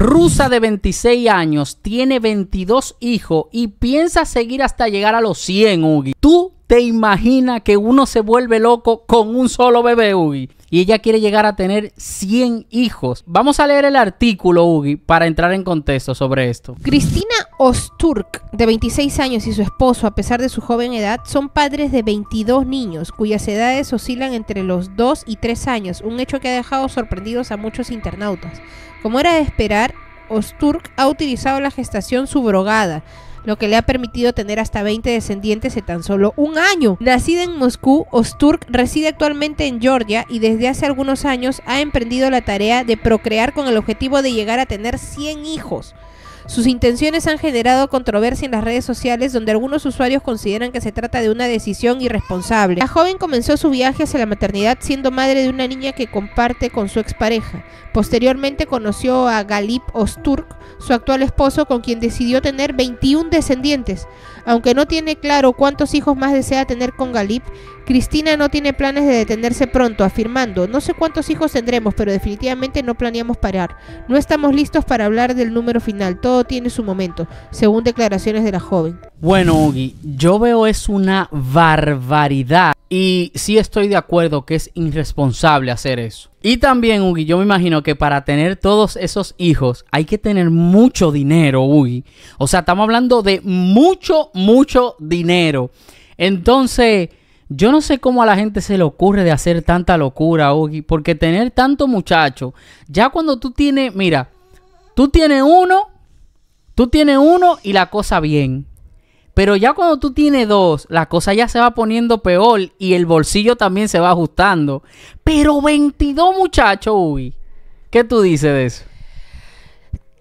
rusa de 26 años, tiene 22 hijos y piensa seguir hasta llegar a los 100, Ugi. Tú te imagina que uno se vuelve loco con un solo bebé, Ugi? Y ella quiere llegar a tener 100 hijos. Vamos a leer el artículo, Ugi, para entrar en contexto sobre esto. Cristina Osturk, de 26 años, y su esposo, a pesar de su joven edad, son padres de 22 niños, cuyas edades oscilan entre los 2 y 3 años, un hecho que ha dejado sorprendidos a muchos internautas. Como era de esperar, Osturk ha utilizado la gestación subrogada, lo que le ha permitido tener hasta 20 descendientes en tan solo un año. Nacida en Moscú, Osturk reside actualmente en Georgia y desde hace algunos años ha emprendido la tarea de procrear con el objetivo de llegar a tener 100 hijos. Sus intenciones han generado controversia en las redes sociales donde algunos usuarios consideran que se trata de una decisión irresponsable. La joven comenzó su viaje hacia la maternidad siendo madre de una niña que comparte con su expareja. Posteriormente conoció a Galip Osturk, su actual esposo, con quien decidió tener 21 descendientes. Aunque no tiene claro cuántos hijos más desea tener con Galip, Cristina no tiene planes de detenerse pronto, afirmando, no sé cuántos hijos tendremos, pero definitivamente no planeamos parar. No estamos listos para hablar del número final, todo tiene su momento, según declaraciones de la joven. Bueno, Ugi, yo veo es una barbaridad y sí estoy de acuerdo que es irresponsable hacer eso. Y también, Ugi, yo me imagino que para tener todos esos hijos hay que tener mucho dinero, Ugi. O sea, estamos hablando de mucho, mucho dinero. Entonces yo no sé cómo a la gente se le ocurre de hacer tanta locura, Ogi, porque tener tanto muchacho, ya cuando tú tienes, mira, tú tienes uno, tú tienes uno y la cosa bien. Pero ya cuando tú tienes dos, la cosa ya se va poniendo peor y el bolsillo también se va ajustando. Pero 22 muchachos, Ugi, ¿qué tú dices de eso?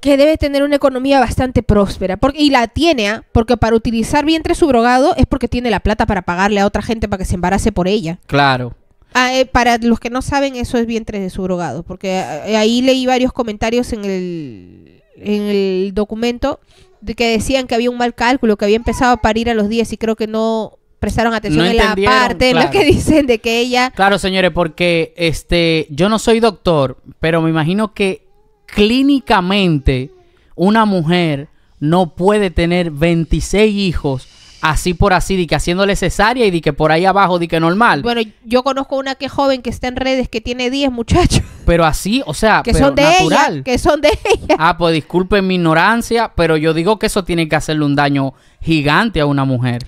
que debe tener una economía bastante próspera. Porque, y la tiene, ¿ah? porque para utilizar vientre subrogado es porque tiene la plata para pagarle a otra gente para que se embarace por ella. Claro. Ah, eh, para los que no saben, eso es vientre de subrogado. Porque eh, ahí leí varios comentarios en el, en el documento de que decían que había un mal cálculo, que había empezado a parir a los 10 y creo que no prestaron atención en la parte de en la que dicen de que ella... Claro, señores, porque este yo no soy doctor, pero me imagino que clínicamente una mujer no puede tener 26 hijos así por así, de que haciéndole cesárea y de que por ahí abajo, de que normal. Bueno, yo conozco una que joven que está en redes que tiene 10 muchachos. Pero así, o sea, que son de natural. Ella, que son de ella. Ah, pues disculpen mi ignorancia, pero yo digo que eso tiene que hacerle un daño gigante a una mujer.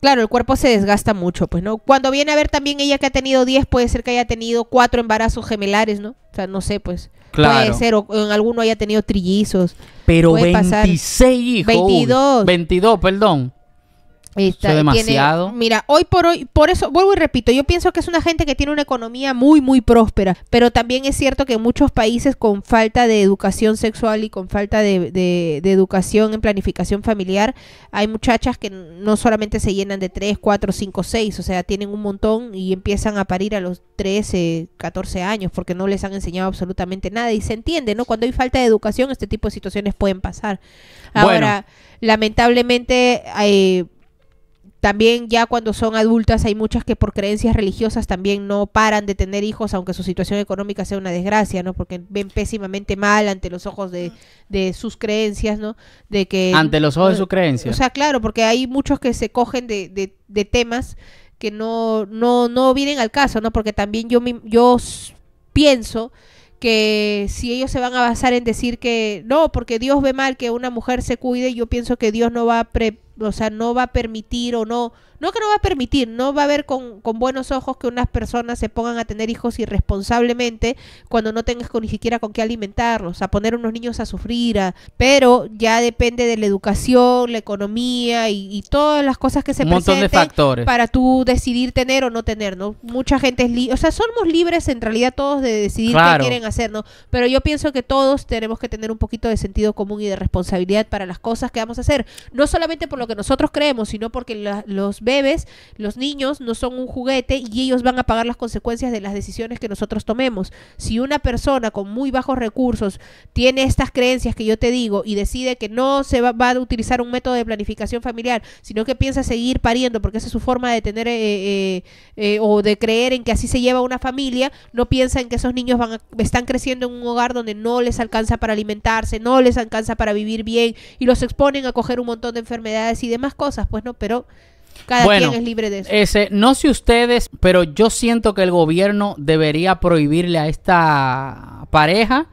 Claro, el cuerpo se desgasta mucho, pues, ¿no? Cuando viene a ver también ella que ha tenido 10, puede ser que haya tenido cuatro embarazos gemelares, ¿no? O sea, no sé, pues. Claro. Puede ser, o en alguno haya tenido trillizos. Pero 26 hijos. 22. 22, perdón demasiado. mira, hoy por hoy, por eso vuelvo y repito, yo pienso que es una gente que tiene una economía muy, muy próspera, pero también es cierto que en muchos países con falta de educación sexual y con falta de, educación en planificación familiar, hay muchachas que no solamente se llenan de 3, 4, 5, 6, o sea, tienen un montón y empiezan a parir a los 13, 14 años porque no les han enseñado absolutamente nada y se entiende, ¿no? Cuando hay falta de educación, este tipo de situaciones pueden pasar. Ahora, lamentablemente... hay eh, también ya cuando son adultas hay muchas que por creencias religiosas también no paran de tener hijos, aunque su situación económica sea una desgracia, ¿no? Porque ven pésimamente mal ante los ojos de, sus creencias, ¿no? De que... Ante los ojos de sus eh, creencias. O sea, claro, porque hay muchos que se cogen de, temas que no, no, no vienen al caso, ¿no? Porque también yo, yo pienso que si ellos se van a basar en decir que no, porque Dios ve mal que una mujer se cuide, yo pienso que Dios no va a o sea, no va a permitir o no, no que no va a permitir, no va a ver con, buenos ojos que unas personas se pongan a tener hijos irresponsablemente cuando no tengas ni siquiera con qué alimentarlos, a poner unos niños a sufrir, pero ya depende de la educación, la economía y, todas las cosas que se Un para tú decidir tener o no tener, ¿no? Mucha gente es libre, o sea, somos libres en realidad todos de decidir qué quieren hacer, ¿no? Pero yo pienso que todos tenemos que tener un poquito de sentido común y de responsabilidad para las cosas que vamos a hacer, no solamente por lo que nosotros creemos, sino porque los los bebés, los niños no son un juguete y ellos van a pagar las consecuencias de las decisiones que nosotros tomemos. Si una persona con muy bajos recursos tiene estas creencias que yo te digo y decide que no se va, a utilizar un método de planificación familiar, sino que piensa seguir pariendo porque esa es su forma de tener eh, eh, eh, o de creer en que así se lleva una familia, no piensa en que esos niños van están creciendo en un hogar donde no les alcanza para alimentarse, no les alcanza para vivir bien y los exponen a coger un montón de enfermedades y demás cosas, pues no, pero cada bueno, quien es libre de eso. Ese, no sé ustedes, pero yo siento que el gobierno debería prohibirle a esta pareja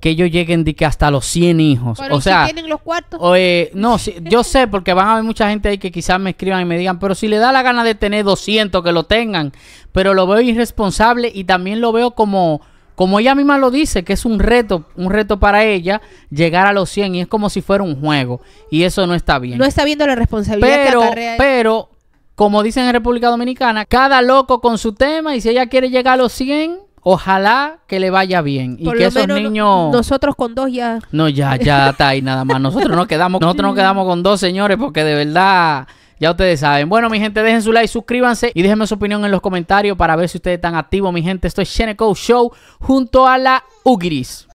que ellos lleguen de que hasta los 100 hijos. o sea, tienen los cuartos? no, sé, yo sé porque van a haber mucha gente ahí que quizás me escriban y me digan, pero si le da la gana de tener 200 que lo tengan, pero lo veo irresponsable y también lo veo como como ella misma lo dice, que es un reto, un reto para ella llegar a los 100 y es como si fuera un juego y eso no está bien. No está viendo la responsabilidad pero, que acarrea. Pero, como dicen en República Dominicana, cada loco con su tema y si ella quiere llegar a los 100, ojalá que le vaya bien y que esos niños nosotros con dos ya no ya ya está ahí nada más nosotros nos quedamos nosotros nos quedamos con dos señores porque de verdad ya ustedes saben. Bueno, mi gente, dejen su like, suscríbanse y déjenme su opinión en los comentarios para ver si ustedes están activos, mi gente. Esto es Sheneco Show junto a la Ugris